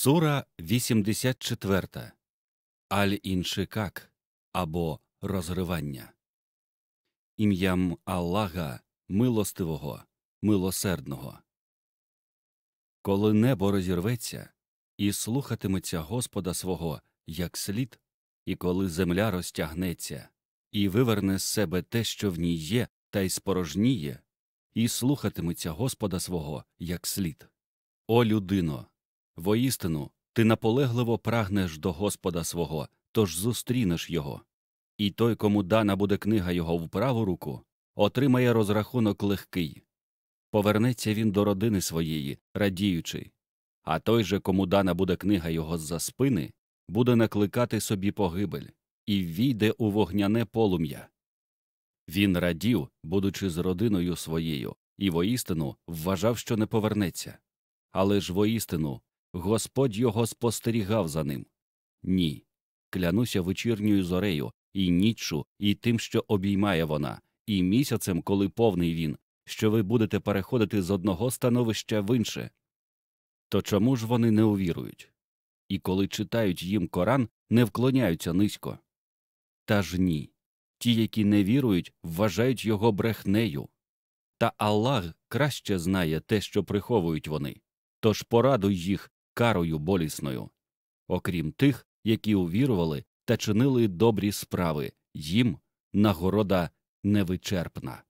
Сура 84. Аль іншикак або розривання. Ім'ям Аллаха милостивого, милосердного. Коли небо розірветься і слухатиметься Господа свого як слід, і коли земля розтягнеться, і виверне з себе те, що в ній є, та й спорожніє, і слухатиметься Господа свого як слід. О людино! Воістину, ти наполегливо прагнеш до Господа свого, тож зустрінеш його. І той, кому дана буде книга його в праву руку, отримає розрахунок легкий. Повернеться він до родини своєї, радіючи, а той же, кому дана буде книга його з за спини, буде накликати собі погибель і війде у вогняне полум'я. Він радів, будучи з родиною своєю, і воістину вважав, що не повернеться. Але ж воістину Господь його спостерігав за ним. Ні. Клянуся вечірньою зорею, і ніччю, і тим, що обіймає вона, і місяцем, коли повний він, що ви будете переходити з одного становища в інше. То чому ж вони не увірують? І коли читають їм Коран, не вклоняються низько. Та ж ні. Ті, які не вірують, вважають його брехнею. Та Аллах краще знає те, що приховують вони. Тож порадуй їх, карою болісною, окрім тих, які увірували та чинили добрі справи, їм нагорода невичерпна.